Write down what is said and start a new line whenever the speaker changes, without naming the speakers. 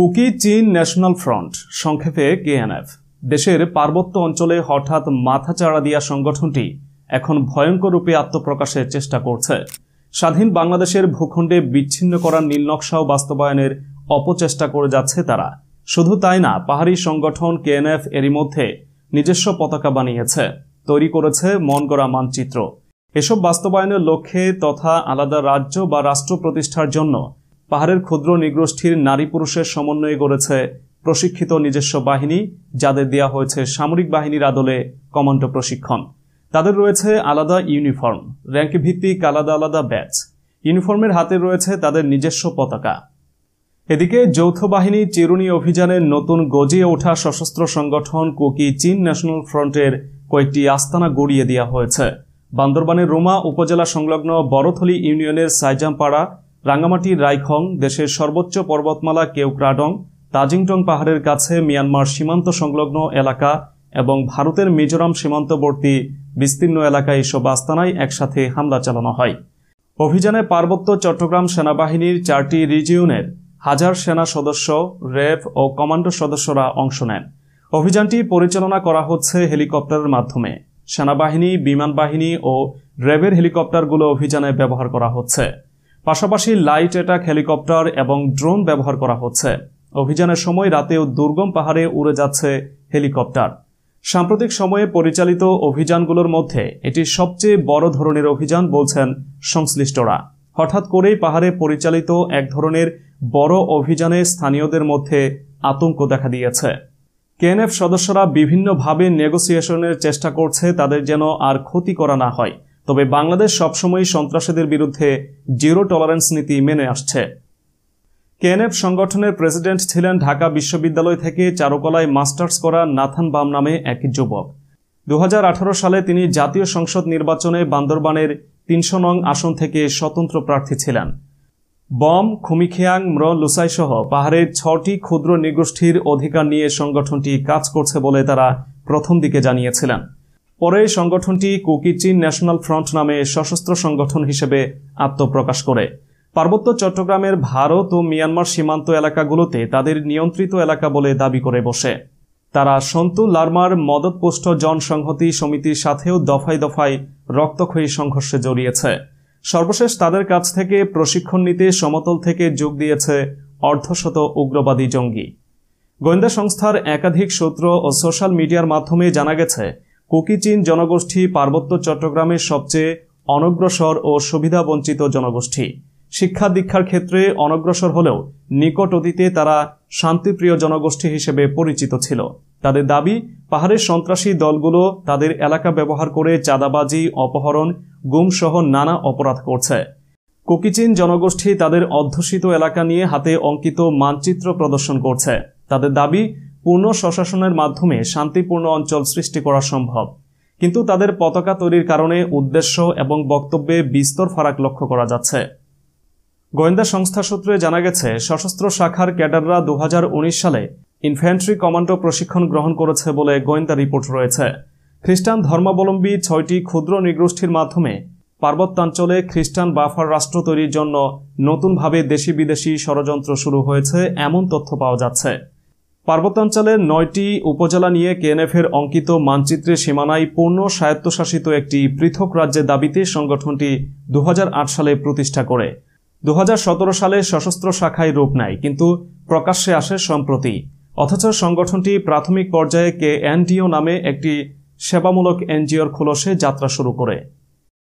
cookie চীন national front সংক্ষেপে KNF দেশের পার্বত্য অঞ্চলে হঠাৎ মাথাচাড়া দিয়া সংগঠনটি এখন ভয়ঙ্কর রূপে আত্মপ্রকাশের চেষ্টা করছে স্বাধীন বাংলাদেশের ভূখণ্ডে বিচ্ছিন্ন করার নীলনকশাও বাস্তবায়নের অপচেষ্টা করে যাচ্ছে তারা শুধু তাই না পাহাড়ি সংগঠন কেএনএফ এরই মধ্যে নিজস্ব পতাকা বানিয়েছে তৈরি করেছে মন গড়া মানচিত্র এসব বাস্তবায়নের লক্ষ্যে তথা আলাদা রাজ্য বা রাষ্ট্র প্রতিষ্ঠার জন্য পাহাড়ের ক্ষুদ্র নিগোষ্ঠীর নারী পুরুষের সমন্বয়ে গড়েছে প্রশিক্ষিত নিজস্ব বাহিনী যাদের দেয়া হয়েছে সামরিক বাহিনীর আদলে কমান্ডো প্রশিক্ষণ তাদের রয়েছে আলাদা ইউনিফর্ম র্যাঙ্ক ভিত্তিক আলাদা আলাদা ব্যাচ ইউনিফর্মের হাতে রয়েছে তাদের নিজস্ব পতাকা এদিকে যৌথ বাহিনী চিরুনি অভিযানের নতুন গজিয়ে ওঠা সশস্ত্র সংগঠন কুকি চীন ন্যাশনাল ফ্রন্টের কয়েকটি আস্তানা গড়িয়ে দেওয়া হয়েছে বান্দরবানের রোমা উপজেলা সংলগ্ন বড়থলি ইউনিয়নের সাইজামপাড়া রাঙ্গামাটির রাইখং দেশের সর্বোচ্চ পর্বতমালা কেউক্রাডং তাজিংটং পাহাড়ের কাছে মিয়ানমার সীমান্ত সংলগ্ন এলাকা এবং ভারতের মিজোরাম সীমান্তবর্তী বিস্তীর্ণ এলাকায় এসব আস্তানায় একসাথে হামলা চালানো হয় অভিযানে পার্বত্য চট্টগ্রাম সেনাবাহিনীর চারটি রিজিউনের হাজার সেনা সদস্য রেফ ও কমান্ডো সদস্যরা অংশ নেন অভিযানটি পরিচালনা করা হচ্ছে হেলিকপ্টারের মাধ্যমে সেনাবাহিনী বিমান বাহিনী ও রেভের হেলিকপ্টারগুলো অভিযানে ব্যবহার করা হচ্ছে পাশাপাশি লাইট অ্যাটাক হেলিকপ্টার এবং ড্রোন ব্যবহার করা হচ্ছে অভিযানের সময় রাতেও দুর্গম পাহাড়ে উড়ে যাচ্ছে হেলিকপ্টার সাম্প্রতিক সময়ে পরিচালিত অভিযানগুলোর মধ্যে এটি সবচেয়ে বড় ধরনের অভিযান বলছেন সংশ্লিষ্টরা হঠাৎ করেই পাহাড়ে পরিচালিত এক ধরনের বড় অভিযানে স্থানীয়দের মধ্যে আতঙ্ক দেখা দিয়েছে কেএনএফ সদস্যরা বিভিন্নভাবে নেগোসিয়েশনের চেষ্টা করছে তাদের যেন আর ক্ষতি করা না হয় তবে বাংলাদেশ সবসময়ই সন্ত্রাসীদের বিরুদ্ধে জিরো টলারেন্স নীতি মেনে আসছে কেএনএফ সংগঠনের প্রেসিডেন্ট ছিলেন ঢাকা বিশ্ববিদ্যালয় থেকে চারুকলায় মাস্টার্স করা নাথান বাম নামে এক যুবক দু সালে তিনি জাতীয় সংসদ নির্বাচনে বান্দরবানের তিনশো নং আসন থেকে স্বতন্ত্র প্রার্থী ছিলেন বম খুমিখিয়াং ম্র সহ পাহাড়ের ছটি ক্ষুদ্র নিগোষ্ঠীর অধিকার নিয়ে সংগঠনটি কাজ করছে বলে তারা প্রথম দিকে জানিয়েছিলেন পরে সংগঠনটি কুকিচিন ন্যাশনাল ফ্রন্ট নামে সশস্ত্র সংগঠন হিসেবে আত্মপ্রকাশ করে পার্বত্য চট্টগ্রামের ভারত ও মিয়ানমার সীমান্ত এলাকাগুলোতে তাদের নিয়ন্ত্রিত এলাকা বলে দাবি করে বসে তারা সন্তু লার্মার মদতপুষ্ট জনসংহতি সমিতির সাথেও দফায় দফায় রক্তক্ষয়ী সংঘর্ষে জড়িয়েছে সর্বশেষ তাদের কাছ থেকে প্রশিক্ষণ নিতে সমতল থেকে যোগ দিয়েছে অর্ধশত উগ্রবাদী জঙ্গি গোয়েন্দা সংস্থার একাধিক সূত্র ও সোশ্যাল মিডিয়ার মাধ্যমে জানা গেছে কুকিচিন জনগোষ্ঠী পার্বত্য চট্টগ্রামের সবচেয়ে অনগ্রসর ও সুবিধাবঞ্চিত জনগোষ্ঠী শিক্ষা দীক্ষার ক্ষেত্রে অনগ্রসর হলেও নিকট অতীতে তারা শান্তিপ্রিয় জনগোষ্ঠী হিসেবে পরিচিত ছিল তাদের দাবি পাহাড়ের সন্ত্রাসী দলগুলো তাদের এলাকা ব্যবহার করে চাঁদাবাজি অপহরণ গুমসহ নানা অপরাধ করছে কুকিচিন জনগোষ্ঠী তাদের অধ্যুষিত এলাকা নিয়ে হাতে অঙ্কিত মানচিত্র প্রদর্শন করছে তাদের দাবি পূর্ণ স্বশাসনের মাধ্যমে শান্তিপূর্ণ অঞ্চল সৃষ্টি করা সম্ভব কিন্তু তাদের পতাকা তৈরির কারণে উদ্দেশ্য এবং বক্তব্যে বিস্তর ফারাক লক্ষ্য করা যাচ্ছে গোয়েন্দা সংস্থা সূত্রে জানা গেছে সশস্ত্র শাখার ক্যাডাররা দু সালে ইনফ্যান্ট্রি কমান্ডো প্রশিক্ষণ গ্রহণ করেছে বলে গোয়েন্দা রিপোর্ট রয়েছে খ্রিস্টান ধর্মাবলম্বী ছয়টি ক্ষুদ্র নিগোষ্ঠীর মাধ্যমে পার্বত্যাঞ্চলে খ্রিস্টান বাফার রাষ্ট্র তৈরির জন্য নতুনভাবে দেশি বিদেশি ষড়যন্ত্র শুরু হয়েছে এমন তথ্য পাওয়া যাচ্ছে পার্বত্যাঞ্চলের নয়টি উপজেলা নিয়ে কেএনএফের অঙ্কিত মানচিত্রের সীমানায় পূর্ণ স্বায়ত্তশাসিত একটি পৃথক রাজ্যের দাবিতে সংগঠনটি দু সালে প্রতিষ্ঠা করে দু সালে সশস্ত্র শাখায় রূপ নেয় কিন্তু প্রকাশ্যে আসে সম্প্রতি অথচ সংগঠনটি প্রাথমিক পর্যায়ে কে এনডিও নামে একটি সেবামূলক এনজিওর খোলসে যাত্রা শুরু করে